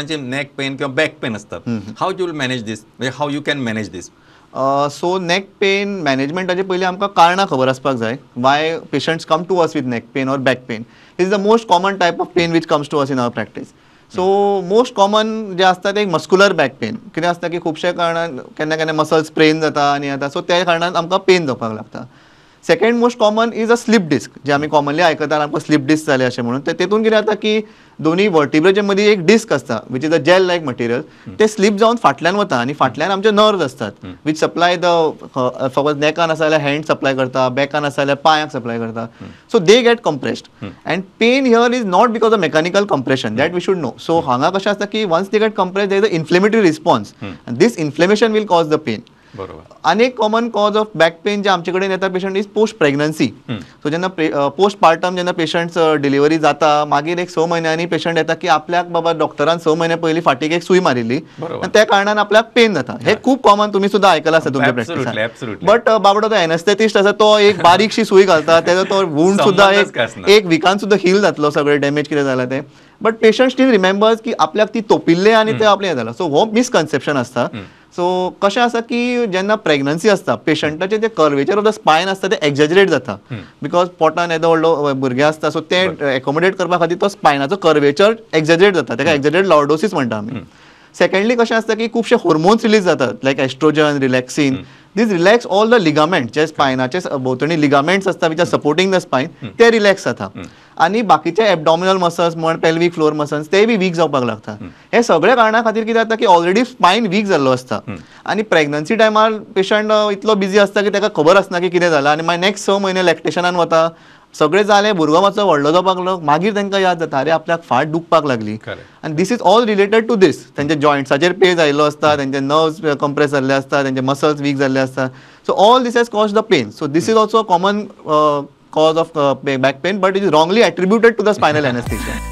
आपणाचे neck pain किंवा back pain असतात how you will manage this म्हणजे how you can manage this so neck pain मॅनेजमेंटाचे पयलीं आमकां कारणां खबर आसपाक जाय why patients come to us with neck pain or back pain is the most common type of pain which comes to us in our practice so most common जे आसता ते मस्कुलर बॅक पेन कितें आसता की खुबशे कारणान केन्ना केन्ना मसल्स स्प्रेन जाता आनी आता सो त्या कारणान आमकां पेन जावपाक लागता second most common is a slip disc जे आम्ही कॉमनली ऐकतात आमकां स्लिप डिस्क झाले असे म्हणून तर तेतून कितें आता की दोन्ही वर्टिब्रेचे मदीं एक डिस्क असता which is a gel like material ते स्लीप जाऊन फाटल्यान वता आणि फाटल्यान आमचे नर्व्स असतात वीच सप्लाय द फॉर नेकान आसा जाल्यार हँड सप्लाय करता बॅकान आसा जाल्यार सप्लाय करता so they get compressed and pain here is not because a mechanical compression that we should know so हांगा कशें आसता की once they get compress they is a inflammatory response this inflammation will cause the pain अनेक common cause of back pain जे आमच्याकडे कडेन patient is post pregnancy so जेन्ना postpartum जेन्ना पेशंट डिलिव्हरी जाता मागीर एक स महिन्यांनी पेशंट येतात की आपल्याक बाबा डॉक्टरान स महिन्या पहिली फाटीक एक सुई मारिल्ली त्या कारणान आपल्याक पेन जाता हे खूप कॉमन तुम्ही सुद्धा ऐकलं आसा तुमच्या प्रॅक्टिस बट बाबडो तो एनेस्थेटिस्ट आसा तो एक बारीकशी सुई घालता त्याचा तो वूंड सुद्धा एक विकान सुद्धा हील जातलो सगळे डॅमेज कितें झालं ते बट पेशंट स्टील रिमेंबर्स की आपल्याक ती तोपिल्ले आणि ते आपलें झालं सो हो मिसकन्सेप्शन आसता सो कशें आसा की जेन्ना प्रेग्नन्सी आसता पेशंटाचे जे कर्वेचर ऑफ द स्पायन आसता ते एक्जेजरेट जाता बिकॉज पोटान येदो व्हडलो भुरगें आसता सो ते एकोमोडेट करपा खातीर तो स्पायनाचो कर्वेचर एक्जेजरेट जाता ताका एक्जेजरेट लॉर्डोसीस म्हणटा आमी सेकेंडली कशें आसता की खुबशे हॉर्मोन्स रिलीज जातात like oestrogen relaxin these relax all the ligament जे स्पायनाचे भोंवतणी लिगामेंट्स असतात which are supporting the spine ते रिलॅक्स जाता आनी बाकीचे एबडॉमिनल मसल्स म्हण पेल्वीक फ्लोर मसल्स ते बी वीक जावपाक लागता हे सगळे कारणा खातीर कितें जाता की ऑलरेडी स्पायन वीक जाल्लो आसता आनी प्रेग्नन्सी टायमार पेशंट इतलो बिजी आसता की ताका खबर आसना की कितें जालां आनी मागीर नेक्स्ट स म्हयने लॅक्टेशनान वता सगळे झाले भुरगो मातसो व्हडलो जावपाक लागलो मागीर तांकां याद जाता अरे आपल्याक फाट दुखपाक लागली आनी this is all related to these तेंच्या जॉयंट्साचेर पेज आयिल्लो आसता तेंचे नर्व्स कंप्रेस जाल्ले आसता तेंचे मसल्स वीक जाल्ले आसता so all these has cause the pain so this is also common cause of back pain but is wrongly attributed to the spinal anaesthesia